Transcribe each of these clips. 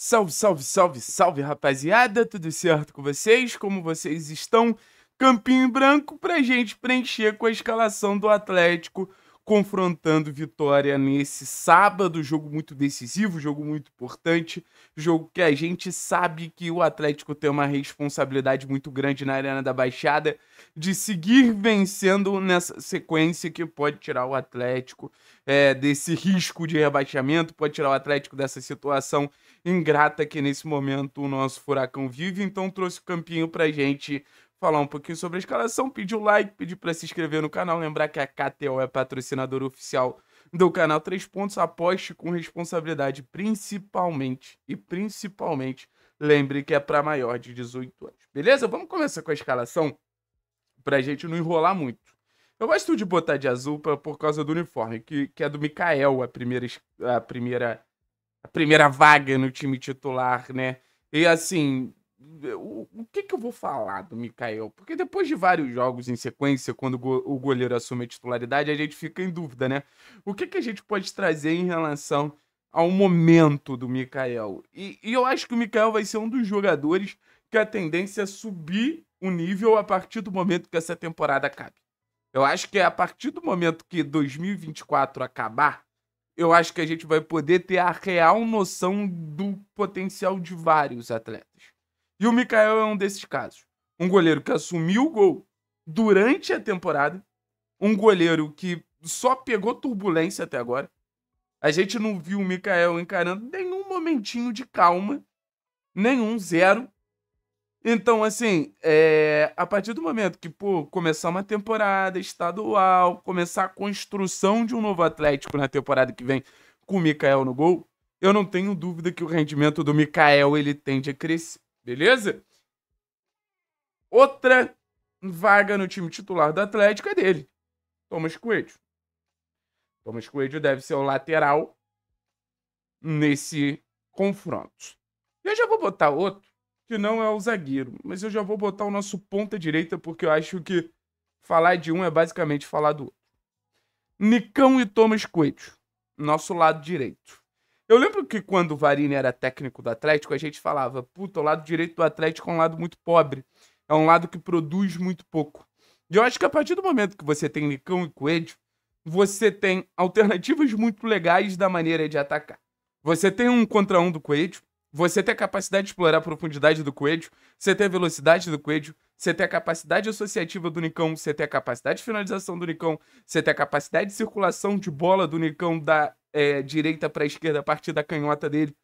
Salve, salve, salve, salve, rapaziada! Tudo certo com vocês? Como vocês estão? Campinho branco pra gente preencher com a escalação do Atlético confrontando Vitória nesse sábado, jogo muito decisivo, jogo muito importante, jogo que a gente sabe que o Atlético tem uma responsabilidade muito grande na Arena da Baixada de seguir vencendo nessa sequência que pode tirar o Atlético é, desse risco de rebaixamento, pode tirar o Atlético dessa situação ingrata que nesse momento o nosso furacão vive. Então trouxe o campinho pra gente falar um pouquinho sobre a escalação, pedir o like, pedir para se inscrever no canal, lembrar que a KTO é patrocinadora oficial do canal Três Pontos, aposte com responsabilidade, principalmente e principalmente lembre que é para maior de 18 anos. Beleza? Vamos começar com a escalação pra gente não enrolar muito. Eu gosto de botar de azul pra, por causa do uniforme, que, que é do Mikael, a primeira a primeira a primeira vaga no time titular, né? E assim, o, que, que eu vou falar do Mikael? Porque depois de vários jogos em sequência, quando o goleiro assume a titularidade, a gente fica em dúvida, né? O que, que a gente pode trazer em relação ao momento do Mikael? E, e eu acho que o Mikael vai ser um dos jogadores que a tendência é subir o nível a partir do momento que essa temporada acabe. Eu acho que é a partir do momento que 2024 acabar, eu acho que a gente vai poder ter a real noção do potencial de vários atletas. E o Mikael é um desses casos. Um goleiro que assumiu o gol durante a temporada, um goleiro que só pegou turbulência até agora. A gente não viu o Mikael encarando nenhum momentinho de calma, nenhum zero. Então, assim, é... a partir do momento que, pô, começar uma temporada estadual, começar a construção de um novo Atlético na temporada que vem com o Mikael no gol, eu não tenho dúvida que o rendimento do Mikael ele tende a crescer. Beleza? Outra vaga no time titular do Atlético é dele, Thomas Coelho. Thomas Coelho deve ser o lateral nesse confronto. Eu já vou botar outro, que não é o zagueiro, mas eu já vou botar o nosso ponta direita, porque eu acho que falar de um é basicamente falar do outro. Nicão e Thomas Coelho, nosso lado direito. Eu lembro que quando o Varini era técnico do Atlético, a gente falava, puta, o lado direito do Atlético é um lado muito pobre. É um lado que produz muito pouco. E eu acho que a partir do momento que você tem Nicão e Coelho, você tem alternativas muito legais da maneira de atacar. Você tem um contra um do Coelho, você tem a capacidade de explorar a profundidade do Coelho, você tem a velocidade do Coelho, você tem a capacidade associativa do Nicão, você tem a capacidade de finalização do Nicão, você tem a capacidade de circulação de bola do Nicão da é, direita para esquerda a partir da canhota dele.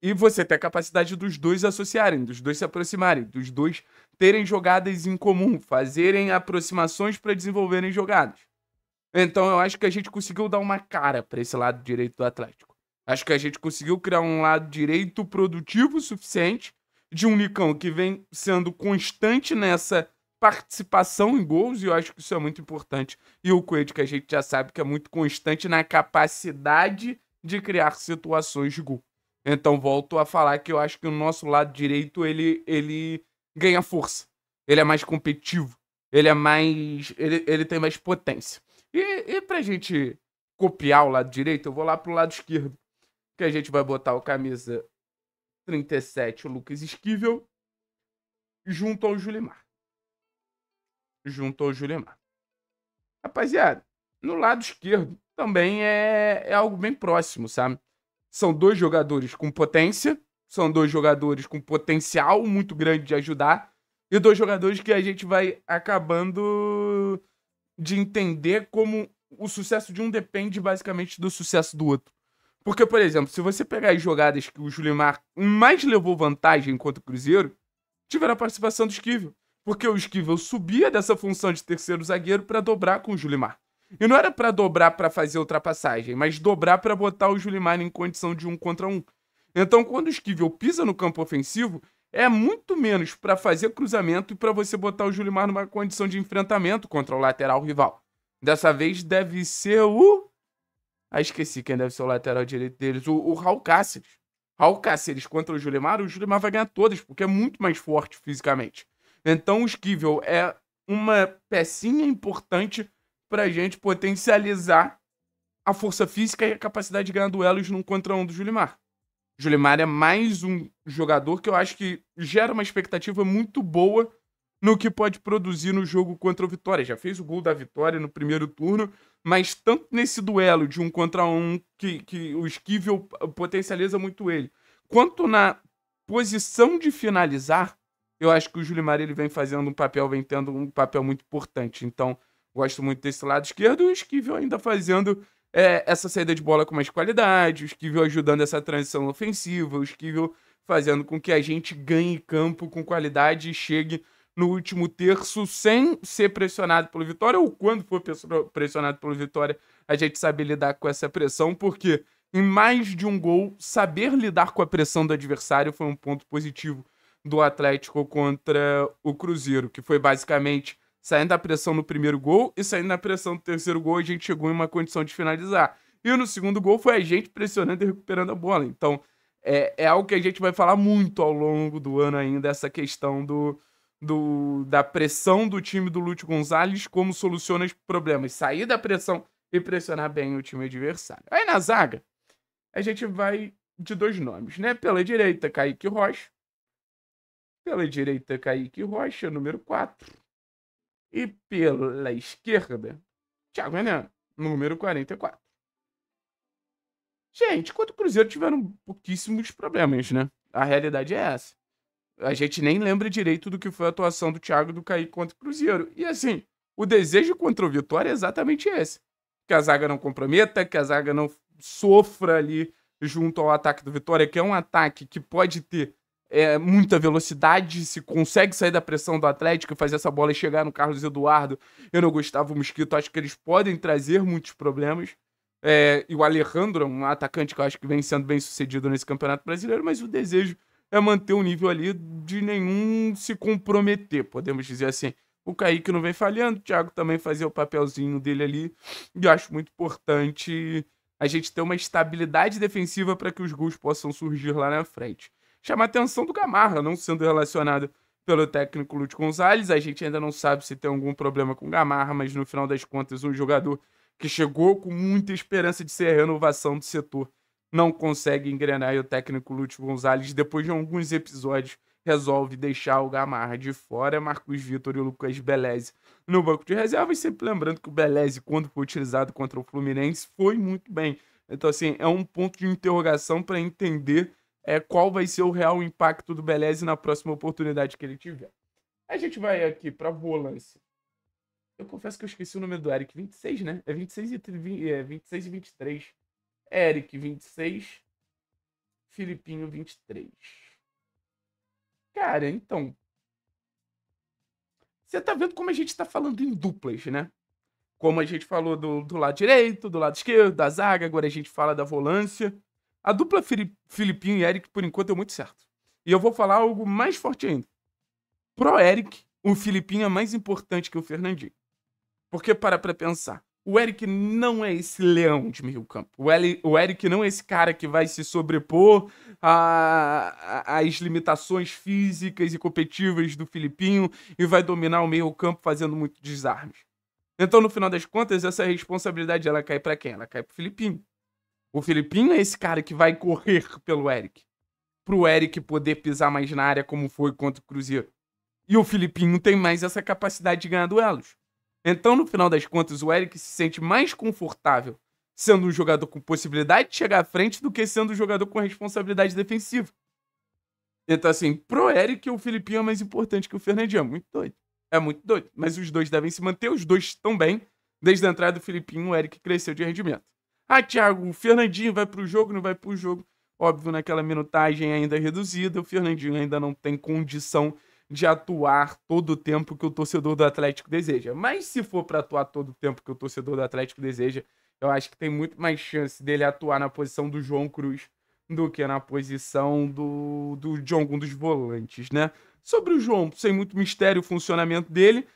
E você ter a capacidade dos dois associarem, dos dois se aproximarem, dos dois terem jogadas em comum, fazerem aproximações para desenvolverem jogadas. Então eu acho que a gente conseguiu dar uma cara para esse lado direito do Atlético. Acho que a gente conseguiu criar um lado direito produtivo o suficiente de um Nicão que vem sendo constante nessa participação em gols, e eu acho que isso é muito importante. E o Coelho, que a gente já sabe que é muito constante na capacidade de criar situações de gol. Então, volto a falar que eu acho que o nosso lado direito ele, ele ganha força. Ele é mais competitivo. Ele é mais. Ele, ele tem mais potência. E, e pra gente copiar o lado direito, eu vou lá pro lado esquerdo. Que a gente vai botar o camisa 37, o Lucas Esquivel, junto ao Julimar junto ao Juliemar. Rapaziada, no lado esquerdo também é, é algo bem próximo, sabe? São dois jogadores com potência, são dois jogadores com potencial muito grande de ajudar, e dois jogadores que a gente vai acabando de entender como o sucesso de um depende basicamente do sucesso do outro. Porque, por exemplo, se você pegar as jogadas que o Julimar mais levou vantagem contra o Cruzeiro, tiveram a participação do Esquivel porque o Esquivel subia dessa função de terceiro zagueiro para dobrar com o Julimar. E não era para dobrar para fazer ultrapassagem, mas dobrar para botar o Julimar em condição de um contra um. Então, quando o Esquivel pisa no campo ofensivo, é muito menos para fazer cruzamento e para você botar o Julimar numa condição de enfrentamento contra o lateral rival. Dessa vez deve ser o. Ah, esqueci quem deve ser o lateral direito deles, o, o Raul Cáceres. Raul Cáceres contra o Julimar, o Julimar vai ganhar todas, porque é muito mais forte fisicamente. Então o Esquivel é uma pecinha importante para a gente potencializar a força física e a capacidade de ganhar duelos num contra um do Julimar. O Julimar é mais um jogador que eu acho que gera uma expectativa muito boa no que pode produzir no jogo contra o Vitória. Já fez o gol da vitória no primeiro turno, mas tanto nesse duelo de um contra um que, que o Esquivel potencializa muito ele, quanto na posição de finalizar, eu acho que o Júlio Julimar ele vem fazendo um papel, vem tendo um papel muito importante. Então, gosto muito desse lado esquerdo. E o Esquivel ainda fazendo é, essa saída de bola com mais qualidade, o Esquivel ajudando essa transição ofensiva, o Esquivel fazendo com que a gente ganhe campo com qualidade e chegue no último terço sem ser pressionado pelo Vitória, ou quando for pressionado pelo Vitória, a gente saber lidar com essa pressão, porque em mais de um gol, saber lidar com a pressão do adversário foi um ponto positivo do Atlético contra o Cruzeiro, que foi basicamente saindo da pressão no primeiro gol e saindo da pressão no terceiro gol, a gente chegou em uma condição de finalizar. E no segundo gol foi a gente pressionando e recuperando a bola. Então, é, é algo que a gente vai falar muito ao longo do ano ainda, essa questão do, do da pressão do time do Lúcio Gonzalez, como soluciona os problemas. Sair da pressão e pressionar bem o time adversário. Aí na zaga, a gente vai de dois nomes, né? Pela direita, Kaique Rocha. Pela direita, Kaique Rocha, número 4. E pela esquerda, Thiago Renan, número 44. Gente, quanto Cruzeiro tiveram pouquíssimos problemas, né? A realidade é essa. A gente nem lembra direito do que foi a atuação do Thiago do Kaique contra o Cruzeiro. E assim, o desejo contra o Vitória é exatamente esse. Que a zaga não comprometa, que a zaga não sofra ali junto ao ataque do Vitória, que é um ataque que pode ter é, muita velocidade, se consegue sair da pressão do Atlético e fazer essa bola chegar no Carlos Eduardo. Eu não gostava do Mosquito, acho que eles podem trazer muitos problemas. É, e o Alejandro, um atacante que eu acho que vem sendo bem sucedido nesse Campeonato Brasileiro, mas o desejo é manter o um nível ali de nenhum se comprometer, podemos dizer assim. O Kaique não vem falhando, o Thiago também fazia o papelzinho dele ali, e eu acho muito importante a gente ter uma estabilidade defensiva para que os gols possam surgir lá na frente chama a atenção do Gamarra, não sendo relacionado pelo técnico Lute Gonzalez. A gente ainda não sabe se tem algum problema com o Gamarra, mas no final das contas, um jogador que chegou com muita esperança de ser a renovação do setor não consegue engrenar e o técnico Lute Gonzalez, depois de alguns episódios, resolve deixar o Gamarra de fora, Marcos Vitor e o Lucas Beleze no banco de reservas, sempre lembrando que o Beleze, quando foi utilizado contra o Fluminense, foi muito bem. Então, assim, é um ponto de interrogação para entender é, qual vai ser o real impacto do Beleze na próxima oportunidade que ele tiver. A gente vai aqui para volância. Eu confesso que eu esqueci o número do Eric. 26, né? É 26 e, 20, é 26 e 23. Eric, 26. Filipinho, 23. Cara, então. Você tá vendo como a gente tá falando em duplas, né? Como a gente falou do, do lado direito, do lado esquerdo, da zaga, agora a gente fala da volância. A dupla Filipinho e Eric, por enquanto, deu muito certo. E eu vou falar algo mais forte ainda. Pro Eric, o Filipinho é mais importante que o Fernandinho. Porque para pra pensar. O Eric não é esse leão de meio campo. O, o Eric não é esse cara que vai se sobrepor às limitações físicas e competitivas do Filipinho e vai dominar o meio campo fazendo muito desarmes. Então, no final das contas, essa responsabilidade ela cai para quem? Ela cai pro Filipinho. O Filipinho é esse cara que vai correr pelo Eric. Pro Eric poder pisar mais na área, como foi contra o Cruzeiro. E o Filipinho tem mais essa capacidade de ganhar duelos. Então, no final das contas, o Eric se sente mais confortável sendo um jogador com possibilidade de chegar à frente do que sendo um jogador com responsabilidade defensiva. Então, assim, pro Eric, o Filipinho é mais importante que o Fernandinho. É muito doido. É muito doido. Mas os dois devem se manter, os dois estão bem. Desde a entrada do Filipinho, o Eric cresceu de rendimento. Ah, Thiago, o Fernandinho vai pro jogo, não vai pro jogo. Óbvio, naquela né, minutagem ainda é reduzida, o Fernandinho ainda não tem condição de atuar todo o tempo que o torcedor do Atlético deseja. Mas se for para atuar todo o tempo que o torcedor do Atlético deseja, eu acho que tem muito mais chance dele atuar na posição do João Cruz do que na posição do, do, de algum dos volantes, né? Sobre o João, sem muito mistério o funcionamento dele,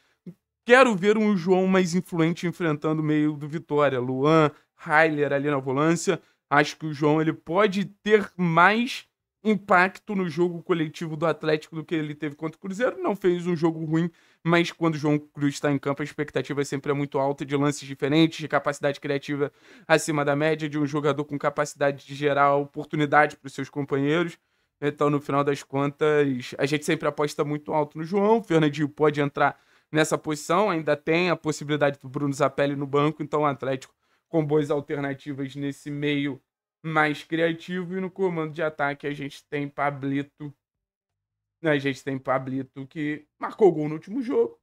quero ver um João mais influente enfrentando o meio do Vitória, Luan, Heiler ali na volância. Acho que o João ele pode ter mais impacto no jogo coletivo do Atlético do que ele teve contra o Cruzeiro. Não fez um jogo ruim, mas quando o João Cruz está em campo, a expectativa sempre é muito alta de lances diferentes, de capacidade criativa acima da média, de um jogador com capacidade de gerar oportunidade para os seus companheiros. Então, no final das contas, a gente sempre aposta muito alto no João. O Fernandinho pode entrar nessa posição, ainda tem a possibilidade do Bruno Zapelli no banco, então o Atlético com boas alternativas nesse meio mais criativo. E no comando de ataque a gente tem Pablito. Né, a gente tem Pablito que marcou gol no último jogo.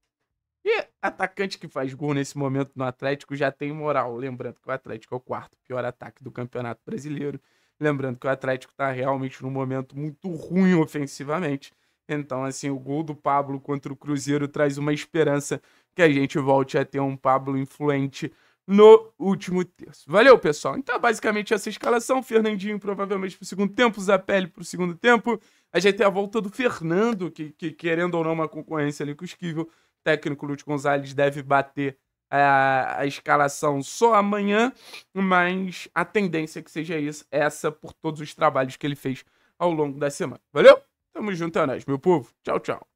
E atacante que faz gol nesse momento no Atlético já tem moral. Lembrando que o Atlético é o quarto pior ataque do Campeonato Brasileiro. Lembrando que o Atlético está realmente num momento muito ruim ofensivamente. Então, assim, o gol do Pablo contra o Cruzeiro traz uma esperança que a gente volte a ter um Pablo influente no último terço. Valeu, pessoal. Então, basicamente, essa escalação. Fernandinho provavelmente para o segundo tempo, Zapelli para o segundo tempo. A gente tem a volta do Fernando, que, que querendo ou não, uma concorrência ali com o Esquivel. O técnico Lúcio Gonzalez deve bater a, a, escalação só amanhã, mas a tendência é que seja isso, essa por todos os trabalhos que ele fez ao longo da semana. Valeu? Tamo junto é nóis, meu povo. Tchau, tchau.